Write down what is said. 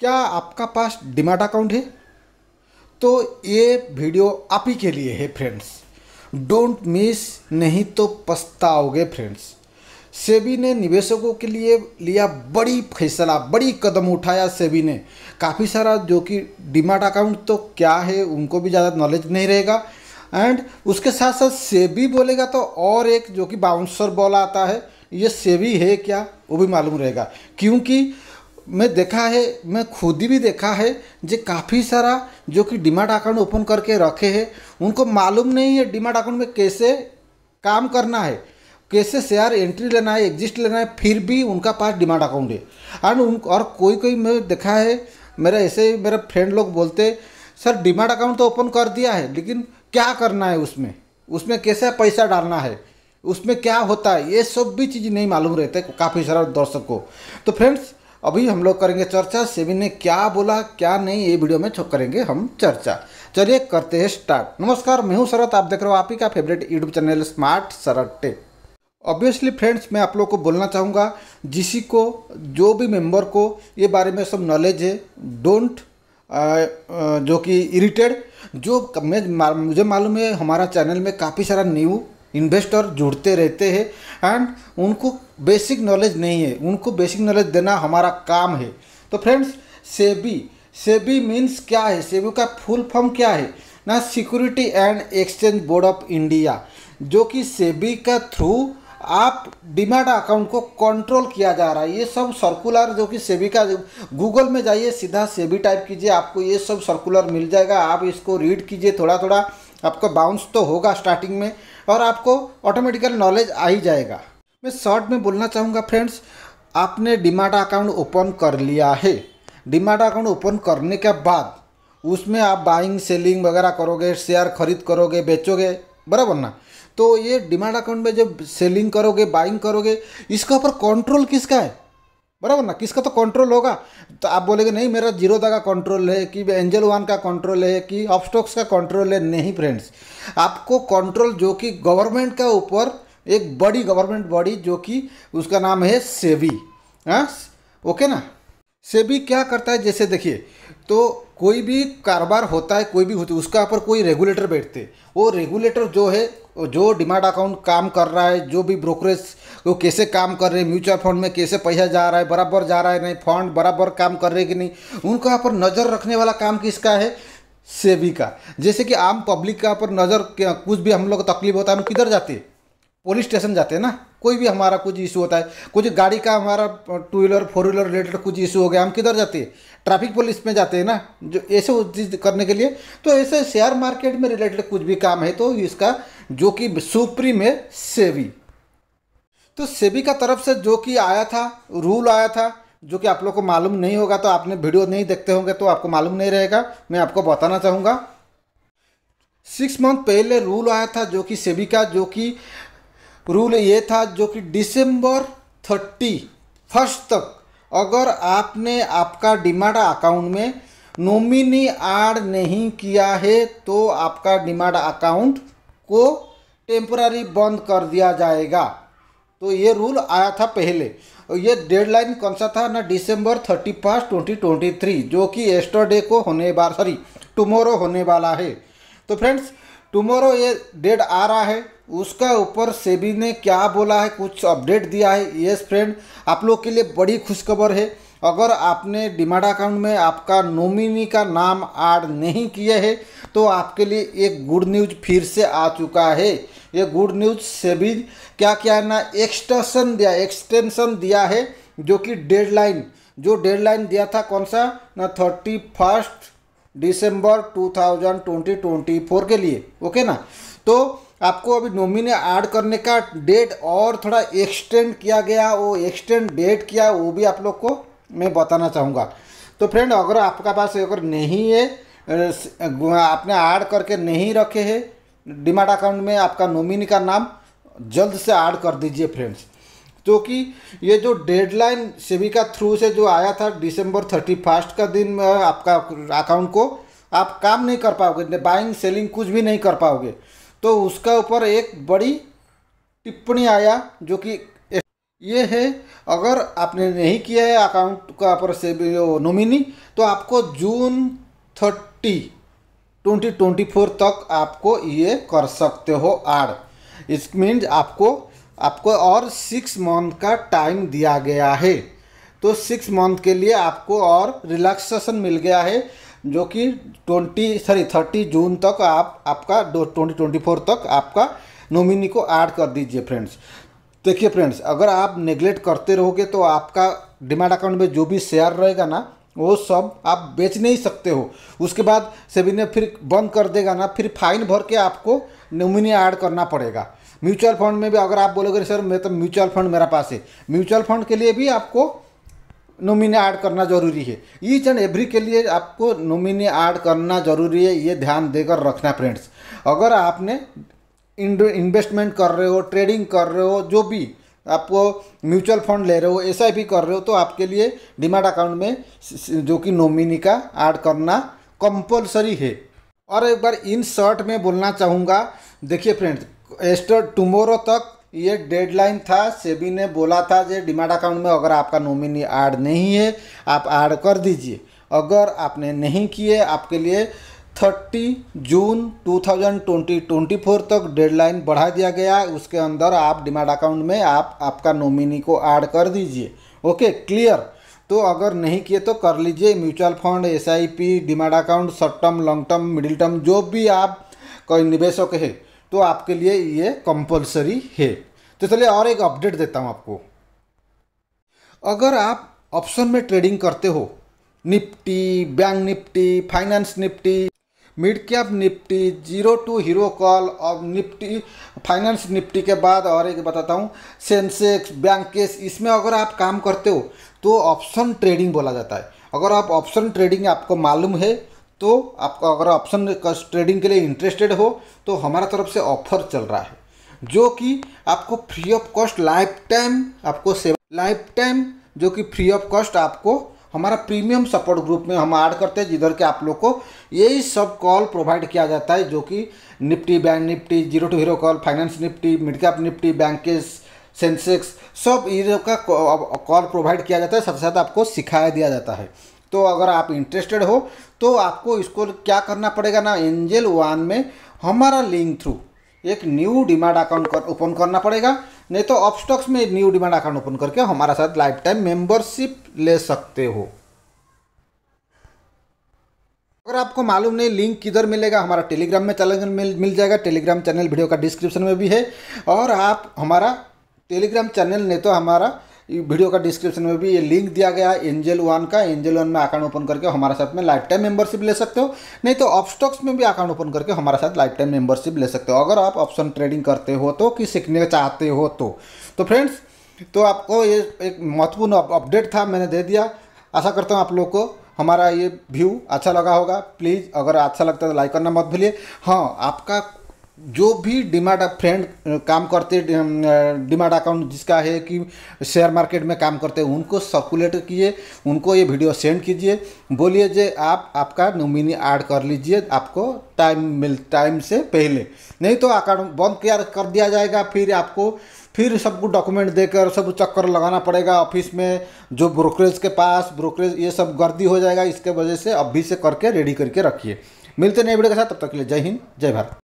क्या आपका पास demat account है तो ये वीडियो आप ही के लिए है फ्रेंड्स डोंट मिस नहीं तो पछताओगे फ्रेंड्स सेबी ने निवेशकों के लिए लिया बड़ी फैसला बड़ी कदम उठाया सेबी ने काफ़ी सारा जो कि डिमाट अकाउंट तो क्या है उनको भी ज़्यादा नॉलेज नहीं रहेगा एंड उसके साथ साथ सेबी बोलेगा तो और एक जो कि बाउंसर बॉल आता है ये सेबी है क्या वो भी मालूम रहेगा क्योंकि મે દેખા હે મે ખુદ હી દેખા હે કે કાફી સરા જો કી ડિમેટ એકાઉન્ટ ઓપન કરકે રખે હે ઉનકો માલુમ નહી હે ડિમેટ એકાઉન્ટ મે કેસે કામ કરના હે કેસે શેર એન્ટ્રી લેના હે એક્ઝિસ્ટ લેના હે ફિર ભી ઉનકા પાસ ડિમેટ એકાઉન્ટ હે અન ઉન ઓર કોઈ કોઈ મે દેખા હે મેરા એસે મેરા ફ્રેન્ડ લોગ બોલતે સર ડિમેટ એકાઉન્ટ તો ઓપન કર દિયા હે લેકિન ક્યા કરના હે ઉસમે ઉસમે કેસે પૈસા ડાલના હે ઉસમે ક્યા હોતા હે યે સબ બી ચીજ નહી માલુમ રહેતે કાફી સરા દર્શક કો તો ફ્રેન્ડ્સ अभी हम लोग करेंगे चर्चा सेबी ने क्या बोला क्या नहीं ये वीडियो में करेंगे हम चर्चा चलिए करते हैं स्टार्ट नमस्कार मैं हूँ शरद आप देख रहे हो आप ही का favourite YouTube channel smart Sharad tech obviously friends मैं आप लोग को बोलना चाहूँगा जिस को जो भी मेम्बर को ये बारे में सब नॉलेज है डोंट जो कि इरिटेड जो मैं मुझे मालूम है हमारा चैनल में काफ़ी सारा न्यू इन्वेस्टर जुड़ते रहते हैं एंड उनको बेसिक नॉलेज नहीं है उनको बेसिक नॉलेज देना हमारा काम है तो फ्रेंड्स सेबी सेबी मीन्स क्या है सेबी का फुल फॉर्म क्या है ना security and exchange board of India जो कि सेबी का थ्रू आप डिमांड अकाउंट को कंट्रोल किया जा रहा है ये सब सर्कुलर जो कि सेबी का गूगल में जाइए सीधा सेबी टाइप कीजिए आपको ये सब सर्कुलर मिल जाएगा आप इसको रीड कीजिए थोड़ा थोड़ा आपका बाउंस तो होगा स्टार्टिंग में और आपको ऑटोमेटिकल नॉलेज आ ही जाएगा मैं शॉर्ट में बोलना चाहूँगा फ्रेंड्स आपने डिमाट अकाउंट ओपन कर लिया है डिमाट अकाउंट ओपन करने के बाद उसमें आप बाइंग सेलिंग वगैरह करोगे शेयर खरीद करोगे बेचोगे बराबर ना तो ये डिमांड अकाउंट में जब सेलिंग करोगे बाइंग करोगे इसके ऊपर कंट्रोल किसका है बराबर ना किसका तो कंट्रोल होगा तो आप बोलेंगे नहीं मेरा जीरो दा का कंट्रोल है कि एंजल वन का कंट्रोल है कि ऑफस्टॉक्स का कंट्रोल है नहीं फ्रेंड्स आपको कंट्रोल जो कि गवर्नमेंट का ऊपर एक बड़ी गवर्नमेंट बॉडी जो कि उसका नाम है सेवी ओके हाँ? ना से भी क्या करता है जैसे देखिए तो कोई भी कारोबार होता है कोई भी होती है उसका ऊपर कोई रेगुलेटर बैठते वो रेगुलेटर जो है जो डिमांड अकाउंट काम कर रहा है जो भी ब्रोकरेज वो कैसे काम कर रहे हैं म्यूचुअल फंड में कैसे पैसा जा रहा है बराबर जा रहा है नहीं फंड बराबर काम कर रहे कि नहीं उनका पर नज़र रखने वाला काम किसका है सेबी का जैसे कि आम पब्लिक का पर नज़र कुछ भी हम लोग को तकलीफ होता है हम किधर जाते हैं पुलिस स्टेशन जाते हैं ना कोई भी हमारा कुछ इशू होता है कुछ गाड़ी का हमारा two wheeler four wheeler related कुछ इशू हो गया हम किधर जाते हैं ट्रैफिक पुलिस में जाते हैं ना जो ऐसे चीज करने के लिए तो ऐसे शेयर मार्केट में रिलेटेड कुछ भी काम है तो इसका जो कि सुप्रीम है सेवी तो सेबी का तरफ से जो कि आया था रूल आया था जो कि आप लोग को मालूम नहीं होगा तो आपने वीडियो नहीं देखते होंगे तो आपको मालूम नहीं रहेगा मैं आपको बताना चाहूँगा सिक्स मंथ पहले रूल आया था जो कि सेबी का जो कि रूल ये था जो कि डिसम्बर थर्टी फर्स्ट तक अगर आपने आपका डिमांड अकाउंट में नोमिनी ऐड नहीं किया है तो आपका डिमांड अकाउंट को टेम्पररी बंद कर दिया जाएगा तो ये रूल आया था पहले और ये डेडलाइन कौन सा था ना December thirty first twenty twenty three जो कि एस्टरडे को होने वाला सॉरी टुमोरो होने वाला है तो फ्रेंड्स टुमोरो ये डेट आ रहा है उसका ऊपर सेबी ने क्या बोला है कुछ अपडेट दिया है यस फ्रेंड आप लोग के लिए बड़ी खुशखबर है अगर आपने डिमांड अकाउंट में आपका नोमिनी का नाम ऐड नहीं किया है तो आपके लिए एक गुड न्यूज फिर से आ चुका है ये गुड न्यूज से भी क्या क्या है ना एक्सटेंशन दिया एक्सटेंशन दिया है जो कि डेडलाइन जो डेडलाइन दिया था कौन सा ना थर्टी फर्स्ट दिसंबर ट्वेंटी फोर के लिए ओके ना तो आपको अभी नॉमिनी ऐड करने का डेट और थोड़ा एक्सटेंड किया गया वो एक्सटेंड डेट किया वो भी आप लोग को मैं बताना चाहूँगा तो फ्रेंड अगर आपका पास अगर नहीं है आपने ऐड करके नहीं रखे है डिमाट अकाउंट में आपका नोमिनी का नाम जल्द से ऐड कर दीजिए फ्रेंड्स तो कि ये जो डेडलाइन सेबी का थ्रू से जो आया था दिसंबर थर्टी फर्स्ट का दिन आपका अकाउंट को आप काम नहीं कर पाओगे बाइंग सेलिंग कुछ भी नहीं कर पाओगे तो उसका ऊपर एक बड़ी टिप्पणी आया जो कि ये है अगर आपने नहीं किया है अकाउंट का पर से नोमिनी तो आपको June thirty twenty twenty four तक आपको ये कर सकते हो आर इस मीन्स आपको आपको और सिक्स मंथ का टाइम दिया गया है तो सिक्स मंथ के लिए आपको और रिलैक्सेशन मिल गया है जो कि ट्वेंटी सॉरी थर्टी जून तक आप आपका ट्वेंटी ट्वेंटी फोर तक आपका नॉमिनी को ऐड कर दीजिए फ्रेंड्स देखिए फ्रेंड्स अगर आप नेग्लेक्ट करते रहोगे तो आपका डिमांड अकाउंट में जो भी शेयर रहेगा ना वो सब आप बेच नहीं सकते हो उसके बाद सेबी ने फिर बंद कर देगा ना फिर फाइन भर के आपको नॉमिनी ऐड करना पड़ेगा म्यूचुअल फंड में भी अगर आप बोलोगे सर मैं तो म्यूचुअल फंड मेरा पास है म्यूचुअल फंड के लिए भी आपको नोमिनी ऐड करना ज़रूरी है ईच एंड एवरी के लिए आपको नोमिनी ऐड करना ज़रूरी है ये ध्यान देकर रखना फ्रेंड्स अगर आपने इन्वेस्टमेंट कर रहे हो ट्रेडिंग कर रहे हो जो भी आपको म्यूचुअल फंड ले रहे हो एस कर रहे हो तो आपके लिए डिमांड अकाउंट में जो कि नोमिनी का ऐड करना कंपलसरी है और एक बार इन शर्ट में बोलना चाहूँगा देखिए फ्रेंड्स एस्टर टुमोरो तक ये डेडलाइन था सेबी ने बोला था कि डिमांड अकाउंट में अगर आपका नॉमिनी ऐड नहीं है आप ऐड कर दीजिए अगर आपने नहीं किए आपके लिए 30 जून 2024 तक डेडलाइन बढ़ा दिया गया उसके अंदर आप डिमांड अकाउंट में आप आपका नॉमिनी को ऐड कर दीजिए ओके क्लियर तो अगर नहीं किए तो कर लीजिए mutual fund S I P demand account short term long term middle term जो भी आप कोई निवेशक है तो आपके लिए ये कंपलसरी है तो चलिए और एक अपडेट देता हूँ आपको अगर आप ऑप्शन में ट्रेडिंग करते हो Nifty bank Nifty finance Nifty mid cap Nifty zero to hero call और निफ्टी फाइनेंस निफ्टी के बाद और एक बताता हूँ सेंसेक्स बैंक केस इसमें अगर आप काम करते हो तो ऑप्शन ट्रेडिंग बोला जाता है अगर आप ऑप्शन ट्रेडिंग आपको मालूम है तो आपका अगर ऑप्शन ट्रेडिंग के लिए इंटरेस्टेड हो तो हमारा तरफ से ऑफर चल रहा है जो कि आपको free of cost lifetime आपको सेवा लाइफ टाइम जो कि फ्री ऑफ कॉस्ट आपको हमारा प्रीमियम सपोर्ट ग्रुप में हम ऐड करते हैं जिधर के आप लोग को यही सब कॉल प्रोवाइड किया जाता है जो कि Nifty bank Nifty zero to hero call finance Nifty mid cap Nifty Bankex Sensex सब ये का कॉल प्रोवाइड किया जाता है साथ साथ आपको सिखाया दिया जाता है तो अगर आप इंटरेस्टेड हो तो आपको इसको क्या करना पड़ेगा ना एंजल वन में हमारा लिंक थ्रू एक न्यू डिमांड अकाउंट कर ओपन करना पड़ेगा नहीं तो ऑपस्टॉक्स में न्यू डिमांड अकाउंट ओपन करके हमारा साथ लाइफ टाइम मेंबरशिप ले सकते हो अगर आपको मालूम नहीं लिंक किधर मिलेगा हमारा टेलीग्राम में चैनल मिल मिल जाएगा टेलीग्राम चैनल वीडियो का डिस्क्रिप्शन में भी है और आप हमारा टेलीग्राम चैनल नहीं तो हमारा वीडियो का डिस्क्रिप्शन में भी ये लिंक दिया गया है एंजल वन का एंजल वन में अकाउंट ओपन करके हमारे साथ में लाइफ टाइम मेंबरशिप ले सकते हो नहीं तो स्टॉक्स में भी अकाउंट ओपन करके हमारे साथ लाइफ टाइम मेंबरशिप ले सकते हो अगर आप ऑप्शन ट्रेडिंग करते हो तो कि सीखने चाहते हो तो, तो फ्रेंड्स तो आपको ये एक महत्वपूर्ण अपडेट था मैंने दे दिया आशा करता हूँ आप लोग को हमारा ये व्यू अच्छा लगा होगा प्लीज़ अगर अच्छा लगता है तो लाइक करना मत भूलिए हाँ आपका जो भी डिमांड फ्रेंड काम करते डिमांड अकाउंट जिसका है कि शेयर मार्केट में काम करते हैं उनको सर्कुलेट किए उनको ये वीडियो सेंड कीजिए बोलिए जे आप आपका नोमिनी ऐड कर लीजिए आपको टाइम मिल टाइम से पहले नहीं तो अकाउंट बंद किया कर दिया जाएगा फिर आपको फिर सबको डॉक्यूमेंट देकर सब चक्कर लगाना पड़ेगा ऑफिस में जो ब्रोकरेज के पास ब्रोकरेज ये सब गर्दी हो जाएगा इसके वजह से अभी से करके रेडी करके रखिए मिलते नए वीडियो के साथ तब तक के लिए जय हिंद जय भारत